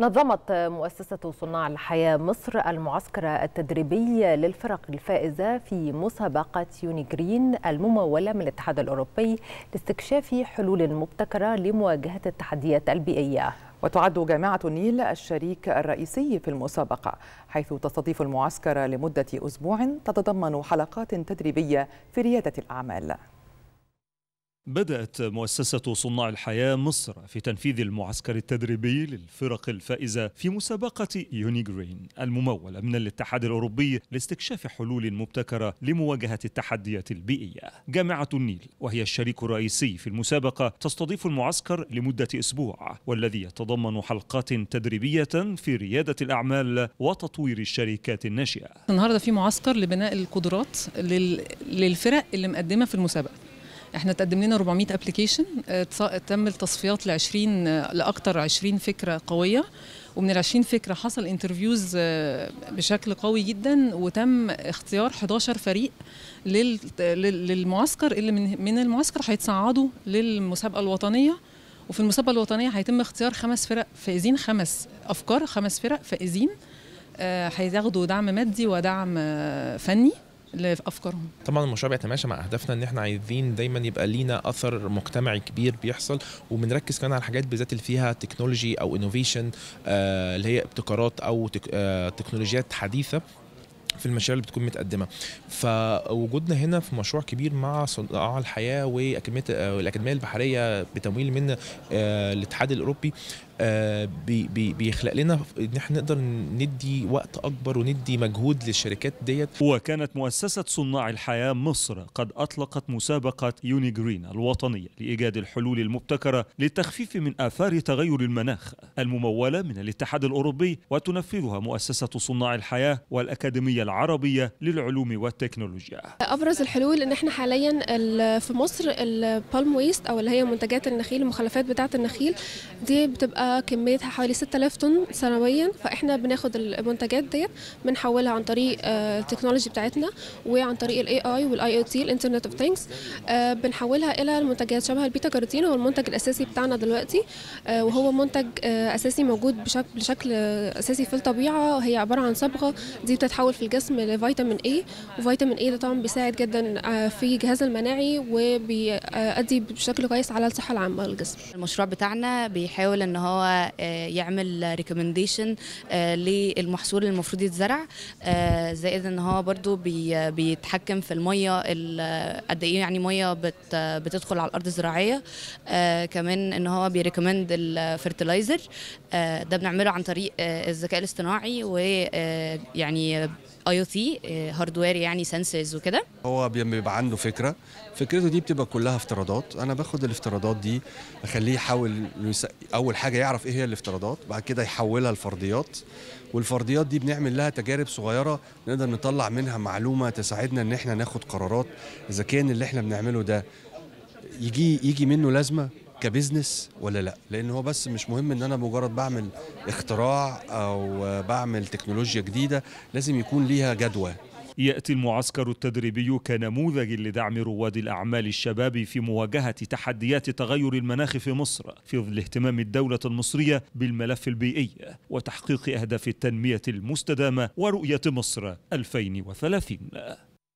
نظمت مؤسسة صناع الحياة مصر المعسكر التدريبي للفرق الفائزة في مسابقة يوني جرين الممولة من الاتحاد الأوروبي لاستكشاف حلول مبتكرة لمواجهة التحديات البيئية وتعد جامعة النيل الشريك الرئيسي في المسابقة حيث تستضيف المعسكر لمدة أسبوع تتضمن حلقات تدريبية في ريادة الأعمال بدأت مؤسسة صناع الحياة مصر في تنفيذ المعسكر التدريبي للفرق الفائزة في مسابقة يونيغرين الممولة من الاتحاد الأوروبي لاستكشاف حلول مبتكرة لمواجهة التحديات البيئية. جامعة النيل وهي الشريك الرئيسي في المسابقة تستضيف المعسكر لمدة أسبوع والذي يتضمن حلقات تدريبية في ريادة الأعمال وتطوير الشركات الناشئة. النهاردة في معسكر لبناء القدرات للفرق اللي مقدمة في المسابقة. احنا تقدم لنا 400 ابلكيشن آه، تم التصفيات ل 20 لاكثر 20 فكره قويه ومن ال 20 فكره حصل انترفيوز آه، بشكل قوي جدا وتم اختيار 11 فريق للمعسكر اللي من المعسكر هيتصعدوا للمسابقه الوطنيه وفي المسابقه الوطنيه هيتم اختيار خمس فرق فائزين خمس افكار خمس فرق فائزين آه، هياخدوا دعم مادي ودعم فني لافكارهم طبعا المشروع بيتماشى مع اهدافنا ان احنا عايزين دايما يبقى لينا اثر مجتمعي كبير بيحصل وبنركز كمان على الحاجات بالذات اللي فيها تكنولوجي او انوفيشن آه اللي هي ابتكارات او تك... آه تكنولوجيات حديثه في المشاريع اللي بتكون متقدمه فوجودنا هنا في مشروع كبير مع صناع الحياه واكاديميه آه، الاكاديميه البحريه بتمويل من آه، الاتحاد الاوروبي آه، بي بي بيخلق لنا ان احنا نقدر ندي وقت اكبر وندي مجهود للشركات ديت وكانت مؤسسه صناع الحياه مصر قد اطلقت مسابقه يوني جرين الوطنيه لايجاد الحلول المبتكره للتخفيف من اثار تغير المناخ المموله من الاتحاد الاوروبي وتنفذها مؤسسه صناع الحياه والاكاديميه العربيه للعلوم والتكنولوجيا ابرز الحلول ان احنا حاليا في مصر البالم ويست او اللي هي منتجات النخيل المخلفات بتاعه النخيل دي بتبقى كميتها حوالي 6000 طن سنويا فاحنا بناخد المنتجات ديت بنحولها عن طريق التكنولوجي آه، بتاعتنا وعن طريق الاي اي والاي او تي الانترنت اوف ثينجز بنحولها الى المنتجات شبه البيتا كاروتين هو المنتج الاساسي بتاعنا دلوقتي آه، وهو منتج آه، اساسي موجود بشكل بشكل اساسي في الطبيعه هي عباره عن صبغه دي بتتحول في الجسم لفيتامين اي وفيتامين اي ده طبعا بيساعد جدا في الجهاز المناعي وبيؤدي بشكل كويس على الصحه العامه للجسم المشروع بتاعنا بيحاول ان هو هو آه، يعمل ريكومنديشن آه، للمحصول المفروض يتزرع آه، زائد ان هو برده بيتحكم في الميه قد ايه يعني ميه بتدخل على الارض الزراعيه كمان ان هو بيريكومند الفيرتلايزر ده بنعمله عن طريق الذكاء الاصطناعي ويعني اي او تي هاردوير يعني سنسز وكده هو بيبقى عنده فكره فكرته دي بتبقى كلها افتراضات انا باخد الافتراضات دي اخليه يحاول اول حاجه يعرف ايه هي الافتراضات بعد كده يحولها لفرضيات والفرضيات دي بنعمل لها تجارب صغيره نقدر نطلع منها معلومه تساعدنا ان احنا ناخد قرارات اذا كان اللي احنا بنعمله ده يجي يجي منه لازمه كبزنس ولا لا لان هو بس مش مهم ان انا مجرد بعمل اختراع او بعمل تكنولوجيا جديده لازم يكون ليها جدوى يأتي المعسكر التدريبي كنموذج لدعم رواد الأعمال الشباب في مواجهة تحديات تغير المناخ في مصر في ظل اهتمام الدولة المصرية بالملف البيئي وتحقيق أهداف التنمية المستدامة ورؤية مصر 2030